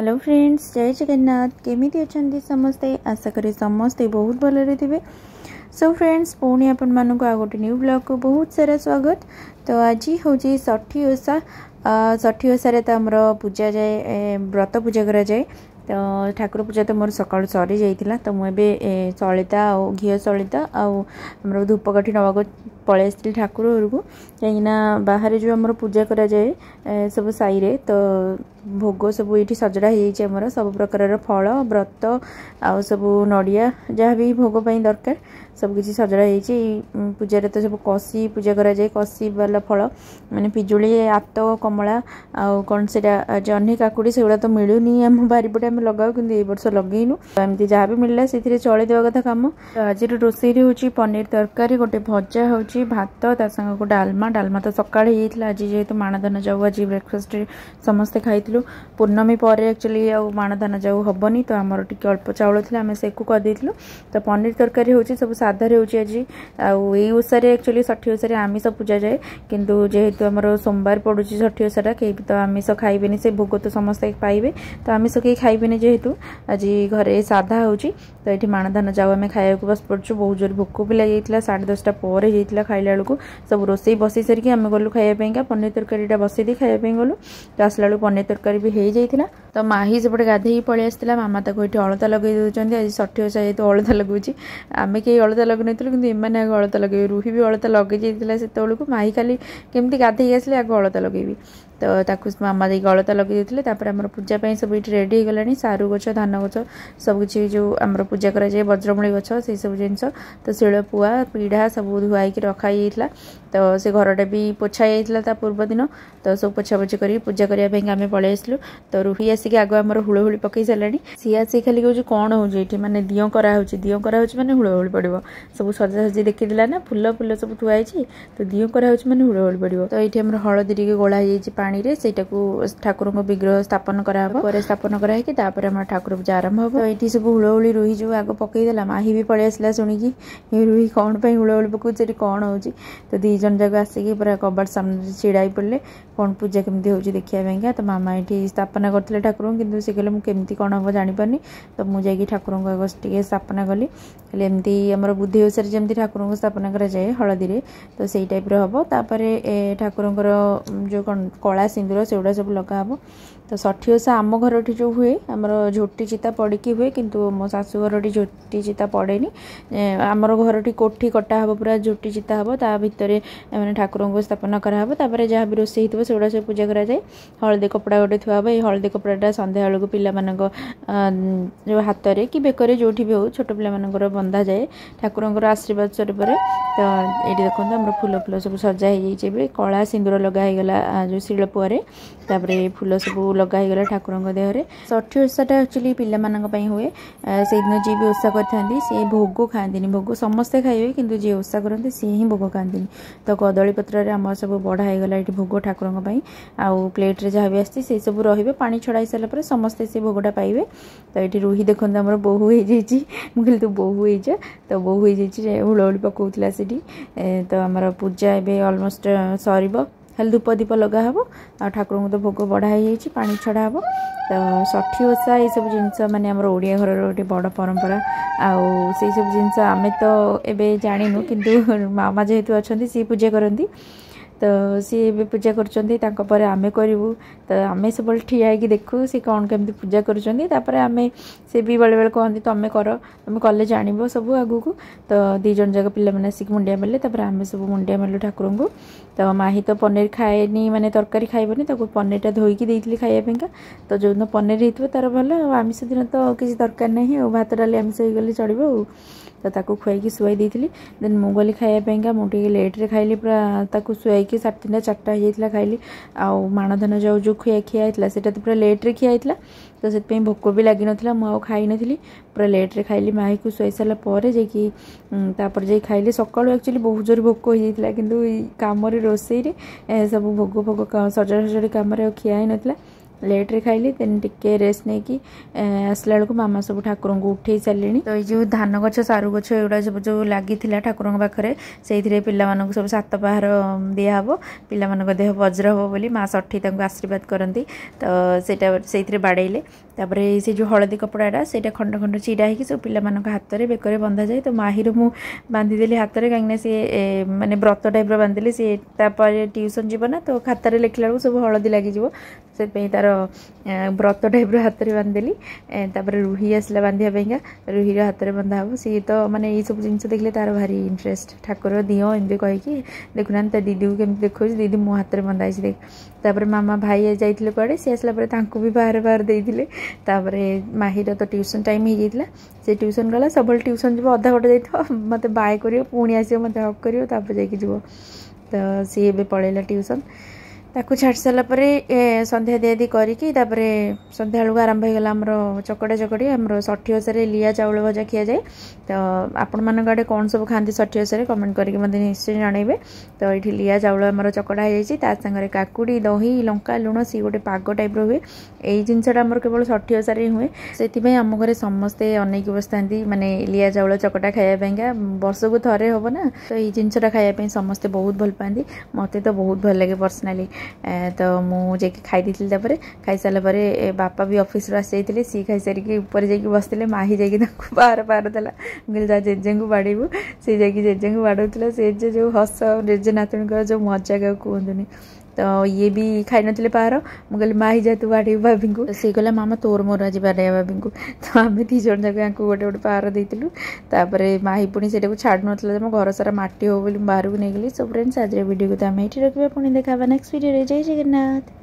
hello friends Jai Jagannath কেমিতি অনেক সমস্তে আশা করি সমস্তে বহুত ভালরে থাকবে সো ফ্রেন্ডস পুঁ আপন মানুষ আউ গোটে নিউ ব্লগকু বহুত সারা স্বাগত তো আজি হচ্ছে ষঠী ওষা ষঠী ওষারে তো আমার পূজা যায় ব্রত পূজা করা যায় ତ ଠାକୁର ପୂଜା ତ ମୋର ସକାଳୁ ସରିଯାଇଥିଲା ତ ମୁଁ ଏବେ ସଳିତା ଆଉ ଘିଅ ସଳିତା ଆଉ ଆମର ଧୂପକାଠି ନେବାକୁ ପଳେଇ ଆସିଥିଲି ଠାକୁର ଘରକୁ କାହିଁକିନା ବାହାରେ ଯେଉଁ ଆମର ପୂଜା କରାଯାଏ ସବୁ ସାଇରେ ତ ଭୋଗ ସବୁ ଏଇଠି ସଜଡ଼ା ହେଇଯାଇଛି ଆମର ସବୁ ପ୍ରକାରର ଫଳ ବ୍ରତ ଆଉ ସବୁ ନଡ଼ିଆ ଯାହା ବି ଭୋଗ ପାଇଁ ଦରକାର ସବୁ କିଛି ସଜଡ଼ା ହେଇଛି ଏଇ ପୂଜାରେ ତ ସବୁ କଷି ପୂଜା କରାଯାଏ କଷି ବାଲା ଫଳ ମାନେ ପିଜୁଳି ଆତ କମଳା ଆଉ କ'ଣ ସେଇଟା ଜହ୍ନି କାକୁଡ଼ି ସେଗୁଡ଼ା ତ ମିଳୁନି ଆମ ବାରିପଟେ ଆମେ ଲଗାଉ କିନ୍ତୁ ଏଇ ବର୍ଷ ଲଗେଇନୁ ଏମିତି ଯାହା ବି ମିଳିଲା ସେଥିରେ ଚଳେଇ ଦେବା କଥା କାମ ଆଜିର ରୋଷେଇରେ ହେଉଛି ପନିର ତରକାରୀ ଗୋଟେ ଭଜା ହେଉଛି होची भात तसंग को डालमा डालमा तो सका आज जेहतु माणधन जाऊ आज ब्रेकफास्ट समस्त खाई पूर्णमी पर एक्चुअली आणधन जाऊ हेनी तो आम टे अल्प चाउल थी आम से कहीदू तो पनीर तरकारी हूँ सब साधार आज आई ओसार एक्चुअली षठी ओसार आमिष पूजा जाए कि जेहेतु आम सोमवार पड़ू षठी ओसारा कहीं तो आमिष खाइबे से भोग तो समस्त पाइबे तो आमिष कहीं खाइबे जेहेतु आज घर साधा हो तो ये माणधन जाऊ आम खाया बस पड़छू बहुत जोर भोक भी लगे साढ़े दसटा पर ଖାଇଲା ବେଳକୁ ସବୁ ରୋଷେଇ ବସେଇ ସାରିକି ଆମେ ଗଲୁ ଖାଇବା ପାଇଁକା ପନିର ତରକାରୀଟା ବସେଇ ଦେଇ ଖାଇବା ପାଇଁ ଗଲୁ ତ ଆସିଲା ବେଳକୁ ପନିର ତରକାରୀ ବି ହେଇଯାଇଥିଲା ତ ମାହି ସେପଟେ ଗାଧେଇକି ପଳେଇ ଆସିଥିଲା ମାମା ତାକୁ ଏଠି ଅଳତା ଲଗେଇ ଦେଉଛନ୍ତି ଆଜି ଷଠି ଓଷା ଯେହେତୁ ଅଳତା ଲଗାଉଛି ଆମେ କେହି ଅଳତା ଲଗେଇନଥିଲୁ କିନ୍ତୁ ଏମାନେ ଆଗ ଅଳତା ଲଗେଇବେ ରୁହି ବି ଅଳତା ଲଗେଇ ଯାଇଥିଲା ସେତେବେଳକୁ ମାହି ଖାଲି କେମିତି ଗାଧେଇକି ଆସିଲେ ଆଗ ଅଳତା ଲଗେଇବି ତ ତାକୁ ମାମା ଦେଇ ଗଳତା ଲଗାଇ ଦେଇଥିଲେ ତାପରେ ଆମର ପୂଜା ପାଇଁ ସବୁ ଏଠି ରେଡ଼ି ହେଇଗଲାଣି ସାରୁ ଗଛ ଧାନ ଗଛ ସବୁକିଛି ଯେଉଁ ଆମର ପୂଜା କରାଯାଏ ବଜ୍ରମୂଳି ଗଛ ସେସବୁ ଜିନିଷ ତ ଶିଳ ପୁଆ ପିଢ଼ା ସବୁ ଧୁଆ ହେଇକି ରଖା ହେଇଯାଇଥିଲା ତ ସେ ଘରଟା ବି ପୋଛା ହେଇଯାଇଥିଲା ତା ପୂର୍ବଦିନ ତ ସବୁ ପୋଛାପୋଛି କରିକି ପୂଜା କରିବା ପାଇଁକି ଆମେ ପଳେଇ ଆସିଲୁ ତ ରୁହି ଆସିକି ଆଗ ଆମର ହୁଳହୁଳି ପକେଇ ସାରିଲାଣି ସିଏ ଆସିକି ଖାଲି କହୁଛି କ'ଣ ହେଉଛି ଏଠି ମାନେ ଦିଅଁ କରାହେଉଛି ଦିଅଁ କରାହେଉଛି ମାନେ ହୁଳହୁଳି ପଡ଼ିବ ସବୁ ସଜାସଜି ଦେଖିଥିଲା ନା ଫୁଲ ଫୁଲ ସବୁ ଥୁଆ ହେଇଛି ତ ଦିଅଁ କରାହେଉଛି ମାନେ ହୁଳହୁଳି ପଡ଼ିବ ତ ଏଇଠି ଆମର ହଳଦୀ ଟିକେ ଗୋଳା ହେଇଯାଇଛି ପାଣି ପାଣିରେ ସେଇଟାକୁ ଠାକୁରଙ୍କ ବିଗ୍ରହ ସ୍ଥାପନ କରାହେବ ପରେ ସ୍ଥାପନ କରାହେଇକି ତାପରେ ଆମର ଠାକୁର ପୂଜା ଆରମ୍ଭ ହେବ ଏଇଠି ସବୁ ହୁଳହୁଳି ରୁହି ଯେଉଁ ଆଗ ପକେଇଦେଲା ମାହି ବି ପଳେଇ ଆସିଲା ଶୁଣିକି ଏ ରୁହି କ'ଣ ପାଇଁ ହୁଳହୁଳି ପକାଉଛି ସେଠି କ'ଣ ହେଉଛି ତ ଦୁଇ ଜଣ ଯାକ ଆସିକି ପୁରା କବାଟ ସାମ୍ନାରେ ଛିଡ଼ା ହେଇ ପଡ଼ିଲେ କ'ଣ ପୂଜା କେମିତି ହେଉଛି ଦେଖିବା ପାଇଁକା ତ ମାମା ଏଠି ସ୍ଥାପନା କରିଥିଲେ ଠାକୁରଙ୍କୁ କିନ୍ତୁ ସେ କହିଲେ ମୁଁ କେମିତି କ'ଣ ହେବ ଜାଣିପାରୁନି ତ ମୁଁ ଯାଇକି ଠାକୁରଙ୍କୁ ଆଗ ଟିକେ ସ୍ଥାପନା କଲି ହେଲେ ଏମିତି ଆମର ବୁଦ୍ଧି ଓଷାରେ ଯେମିତି ଠାକୁରଙ୍କୁ ସ୍ଥାପନା କରାଯାଏ ହଳଦୀରେ ତ ସେଇ ଟାଇପ୍ର ହେବ ତାପରେ ଠାକୁରଙ୍କର ଯେଉଁ କ'ଣ କଳା ଧଳା ସିନ୍ଦୁର ସେଗୁଡ଼ା ସବୁ ଲଗାହେବ ତ ଷଠି ଓଷା ଆମ ଘରଠି ଯେଉଁ ହୁଏ ଆମର ଝୋଟି ଚିତା ପଡ଼ିକି ହୁଏ କିନ୍ତୁ ମୋ ଶାଶୁ ଘରଠି ଝୋଟି ଚିତା ପଡ଼େନି ଆମର ଘରଠି କୋଠି କଟା ହେବ ପୁରା ଝୋଟି ଚିତା ହେବ ତା ଭିତରେ ମାନେ ଠାକୁରଙ୍କୁ ସ୍ଥାପନ କରାହେବ ତାପରେ ଯାହା ବି ରୋଷେଇ ହେଇଥିବ ସେଗୁଡ଼ା ସବୁ ପୂଜା କରାଯାଏ ହଳଦୀ କପଡ଼ା ଗୋଟେ ଥୁଆ ହେବ ଏଇ ହଳଦୀ କପଡ଼ାଟା ସନ୍ଧ୍ୟାବେଳକୁ ପିଲାମାନଙ୍କ ଯେଉଁ ହାତରେ କି ବେକରେ ଯେଉଁଠି ବି ହେଉ ଛୋଟ ପିଲାମାନଙ୍କର ବନ୍ଧାଯାଏ ଠାକୁରଙ୍କର ଆଶୀର୍ବାଦ ସ୍ୱରୂପରେ ତ ଏଇଠି ଦେଖନ୍ତୁ ଆମର ଫୁଲ ଫୁଲ ସବୁ ସଜା ହେଇଯାଇଛି ଏବେ କଳା ସିନ୍ଦୁର ଲଗା ହେଇଗଲା ଯେଉଁ ଶିଳ ପରେ ତାପରେ ଫୁଲ ସବୁ ଲଗା ହେଇଗଲା ଠାକୁରଙ୍କ ଦେହରେ ଷଠି ଓଷାଟା ଆକ୍ଚୁଆଲି ପିଲାମାନଙ୍କ ପାଇଁ ହୁଏ ସେଇଦିନ ଯିଏ ବି ଓଷା କରିଥାନ୍ତି ସିଏ ଭୋଗ ଖାଆନ୍ତିନି ଭୋଗ ସମସ୍ତେ ଖାଇବେ କିନ୍ତୁ ଯିଏ ଓଷା କରନ୍ତି ସିଏ ହିଁ ଭୋଗ ଖାଆନ୍ତିନି ତ କଦଳୀ ପତ୍ରରେ ଆମର ସବୁ ବଢ଼ା ହେଇଗଲା ଏଠି ଭୋଗ ଠାକୁରଙ୍କ ପାଇଁ ଆଉ ପ୍ଲେଟ୍ରେ ଯାହା ବି ଆସିଛି ସେସବୁ ରହିବେ ପାଣି ଛଡ଼ା ହେଇସାରିଲା ପରେ ସମସ୍ତେ ସେ ଭୋଗଟା ପାଇବେ ତ ଏଠି ରୋହି ଦେଖନ୍ତୁ ଆମର ବୋହୁ ହେଇଯାଇଛି ମୁଁ କହିଲି ତୁ ବୋହୁ ହେଇଯା ତ ବୋହୁ ହେଇଯାଇଛି ହୁଳହୁଳି ପକାଉଥିଲା ସେଠି ତ ଆମର ପୂଜା ଏବେ ଅଲମୋଷ୍ଟ ସରିବ ଖାଲି ଧୂପ ଦୀପ ଲଗାହେବ ଆଉ ଠାକୁରଙ୍କୁ ତ ଭୋଗ ବଢ଼ା ହେଇଯାଇଛି ପାଣି ଛଡ଼ା ହେବ ତ ଷଠି ଓଷା ଏସବୁ ଜିନିଷ ମାନେ ଆମର ଓଡ଼ିଆ ଘରର ଗୋଟେ ବଡ଼ ପରମ୍ପରା ଆଉ ସେଇସବୁ ଜିନିଷ ଆମେ ତ ଏବେ ଜାଣିନୁ କିନ୍ତୁ ମାମା ଯେହେତୁ ଅଛନ୍ତି ସିଏ ପୂଜା କରନ୍ତି ତ ସିଏ ଏବେ ପୂଜା କରୁଛନ୍ତି ତାଙ୍କ ପରେ ଆମେ କରିବୁ ତ ଆମେ ସବୁବେଳେ ଠିଆ ହେଇକି ଦେଖୁ ସେ କ'ଣ କେମିତି ପୂଜା କରୁଛନ୍ତି ତାପରେ ଆମେ ସେ ବି ବେଳେବେଳେ କୁହନ୍ତି ତୁମେ କର ତୁମେ କଲେ ଜାଣିବ ସବୁ ଆଗକୁ ତ ଦୁଇ ଜଣ ଯାକ ପିଲାମାନେ ଆସିକି ମୁଣ୍ଡିଆ ମାରିଲେ ତାପରେ ଆମେ ସବୁ ମୁଣ୍ଡିଆ ମାରିଲୁ ଠାକୁରଙ୍କୁ ତ ମାହି ତ ପନିର ଖାଏନି ମାନେ ତରକାରୀ ଖାଇବନି ତାକୁ ପନିରଟା ଧୋଇକି ଦେଇଥିଲି ଖାଇବା ପାଇଁକା ତ ଯେଉଁଦିନ ପନିର ହେଇଥିବ ତା'ର ଭଲ ଆଉ ଆମିଷ ଦିନ ତ କିଛି ଦରକାର ନାହିଁ ଆଉ ଭାତ ଡାଲି ଆମିଷ ହେଇଗଲେ ଚଳିବ ଆଉ तो ताको खुआई सुई देखी देन मुगली खायापाई मुझे लेट्रे खाइली पूरा सुई साढ़े तीन चार्टा हो जाता खाइली आउ माणधन जाऊ जो खुआई खिया से पूरा लेट्रे खियाई है तो से भोक भी लग ना मुझे खाई नी पूरा लेट्रे खाइली माई को सुई सारापर जापर जा खाइली सका एक्चुअली बहुत जोर भोक हो जाता कि कमरे रोसई रे सब भोग फोग सजड़ सजड़ी कमरे खियाई नाला ଲେଟ୍ରେ ଖାଇଲି ଦେନ୍ ଟିକେ ରେଷ୍ଟ ନେଇକି ଆସିଲା ବେଳକୁ ମାମା ସବୁ ଠାକୁରଙ୍କୁ ଉଠେଇ ସାରିଲେଣି ତ ଏଇ ଯେଉଁ ଧାନ ଗଛ ସାରୁ ଗଛ ଏଗୁଡ଼ା ସବୁ ଯେଉଁ ଲାଗିଥିଲା ଠାକୁରଙ୍କ ପାଖରେ ସେଇଥିରେ ପିଲାମାନଙ୍କୁ ସବୁ ସାତ ପାହାର ଦିଆହେବ ପିଲାମାନଙ୍କ ଦେହ ବଜ୍ର ହେବ ବୋଲି ମା ଷଠି ତାଙ୍କୁ ଆଶୀର୍ବାଦ କରନ୍ତି ତ ସେଇଟା ସେଇଥିରେ ବାଡ଼େଇଲେ ତାପରେ ସେ ଯେଉଁ ହଳଦୀ କପଡ଼ାଟା ସେଇଟା ଖଣ୍ଡ ଖଣ୍ଡ ଚିରା ହେଇକି ସବୁ ପିଲାମାନଙ୍କ ହାତରେ ବେକରେ ବନ୍ଧାଯାଏ ତ ମାହିର ମୁଁ ବାନ୍ଧିଦେଲି ହାତରେ କାହିଁକିନା ସିଏ ମାନେ ବ୍ରତ ଟାଇପ୍ର ବାନ୍ଧିଦେଲି ସିଏ ତାପରେ ଟ୍ୟୁସନ୍ ଯିବ ନା ତ ଖାତାରେ ଲେଖିଲା ବେଳକୁ ସବୁ ହଳଦୀ ଲାଗିଯିବ ତ ସେଥିପାଇଁ ତା'ର ବ୍ରତ ଟାଇପ୍ର ହାତରେ ବାନ୍ଧିଦେଲି ତାପରେ ରୁହି ଆସିଲା ବାନ୍ଧିବା ପାଇଁକା ରୁହିର ହାତରେ ବନ୍ଧା ହେବ ସିଏ ତ ମାନେ ଏଇସବୁ ଜିନିଷ ଦେଖିଲେ ତା'ର ଭାରି ଇଣ୍ଟରେଷ୍ଟ ଠାକୁର ଦିଅ ଏମିତି କହିକି ଦେଖୁନାହାନ୍ତି ତା ଦିଦିକୁ କେମିତି ଦେଖାଉଛି ଦିଦି ମୋ ହାତରେ ବନ୍ଧା ହେଇଛି ଦେଖ ତାପରେ ମାମା ଭାଇ ଯାଇଥିଲେ କୁଆଡ଼େ ସିଏ ଆସିଲା ପରେ ତାଙ୍କୁ ବି ବାହାରେ ବାହାର ଦେଇଥିଲେ ତାପରେ ମାହିର ତ ଟ୍ୟୁସନ୍ ଟାଇମ୍ ହେଇଯାଇଥିଲା ସେ ଟ୍ୟୁସନ୍ ଗଲା ସବୁବେଳେ ଟ୍ୟୁସନ୍ ଯିବ ଅଧା ଗୋଟେ ଯାଇଥିବ ମୋତେ ବାଏ କରିବ ପୁଣି ଆସିବ ମୋତେ ହକ୍ କରିବ ତାପରେ ଯାଇକି ଯିବ ତ ସିଏ ଏବେ ପଳେଇଲା ଟ୍ୟୁସନ୍ ତାକୁ ଛାଡ଼ି ସାରିଲା ପରେ ସନ୍ଧ୍ୟା ଦିଆଦି କରିକି ତାପରେ ସନ୍ଧ୍ୟା ବେଳକୁ ଆରମ୍ଭ ହେଇଗଲା ଆମର ଚକଡ଼ା ଚକଡ଼ି ଆମର ଷଠି ଓଷାରେ ଲିଆ ଚାଉଳ ଭଜା ଖିଆଯାଏ ତ ଆପଣମାନଙ୍କ ଆଡ଼େ କ'ଣ ସବୁ ଖାଆନ୍ତି ଷଠି ଓଷାରେ କମେଣ୍ଟ କରିକି ମୋତେ ନିଶ୍ଚୟ ଜଣାଇବେ ତ ଏଇଠି ଲିଆ ଚାଉଳ ଆମର ଚକଡ଼ା ହେଇଯାଇଛି ତା ସାଙ୍ଗରେ କାକୁଡ଼ି ଦହି ଲଙ୍କା ଲୁଣ ସିଏ ଗୋଟେ ପାଗ ଟାଇପ୍ର ହୁଏ ଏଇ ଜିନିଷଟା ଆମର କେବଳ ଷଠି ଓଷାରେ ହିଁ ହୁଏ ସେଥିପାଇଁ ଆମ ଘରେ ସମସ୍ତେ ଅନେଇକି ବସିଥାନ୍ତି ମାନେ ଲିଆ ଚାଉଳ ଚକଟା ଖାଇବା ପାଇଁକା ବର୍ଷକୁ ଥରେ ହେବ ନା ତ ଏଇ ଜିନିଷଟା ଖାଇବା ପାଇଁ ସମସ୍ତେ ବହୁତ ଭଲ ପାଆନ୍ତି ମୋତେ ତ ବହୁତ ଭଲ ଲାଗେ ପର୍ସନାଲି ତ ମୁଁ ଯାଇକି ଖାଇଦେଇଥିଲି ତାପରେ ଖାଇସାରିଲା ପରେ ବାପା ବି ଅଫିସରୁ ଆସିଯାଇଥିଲେ ସିଏ ଖାଇସାରିକି ଉପରେ ଯାଇକି ବସିଥିଲେ ମାହି ଯାଇକି ତାଙ୍କୁ ବାହାର ପାହାର ଦେଲା ମୁଁ କହିଲି ତା ଜେଜେଙ୍କୁ ବାଡ଼େଇବୁ ସେ ଯାଇକି ଜେଜେଙ୍କୁ ବାଡ଼ଉଥିଲା ସେ ଯେ ଯେଉଁ ହସ ଜେଜେ ନାତୁଣୀଙ୍କର ଯେଉଁ ମଜା କାହାକୁ କୁହନ୍ତୁନି ତ ଇଏ ବି ଖାଇନଥିଲେ ପାହାର ମୁଁ କହିଲି ମା ହେଇଯା ତୁ ବାଢ଼ିବୁ ଭାବିଙ୍କୁ ସେ କହିଲା ମାମା ତୋର ମୋର ଆଜି ବାଡ଼େଇବା ଭାବିଙ୍କୁ ତ ଆମେ ଦୁଇ ଜଣ ଯାକ ୟାଙ୍କୁ ଗୋଟେ ଗୋଟେ ପାହାର ଦେଇଥିଲୁ ତାପରେ ମାହି ପୁଣି ସେଇଟାକୁ ଛାଡ଼ୁନଥିଲା ଯେ ମୋ ଘର ସାରା ମାଟି ହେବ ବୋଲି ମୁଁ ବାହାରକୁ ନେଇଗଲି ସୋ ଫ୍ରେଣ୍ଡସ୍ ଆଜିର ଭିଡ଼ିଓକୁ ତ ଆମେ ଏଇଠି ରଖିବା ପୁଣି ଦେଖା ହେବା ନେକ୍ସଟ ଭିଡ଼ିଓରେ ଜୟ ଜଗନ୍ନାଥ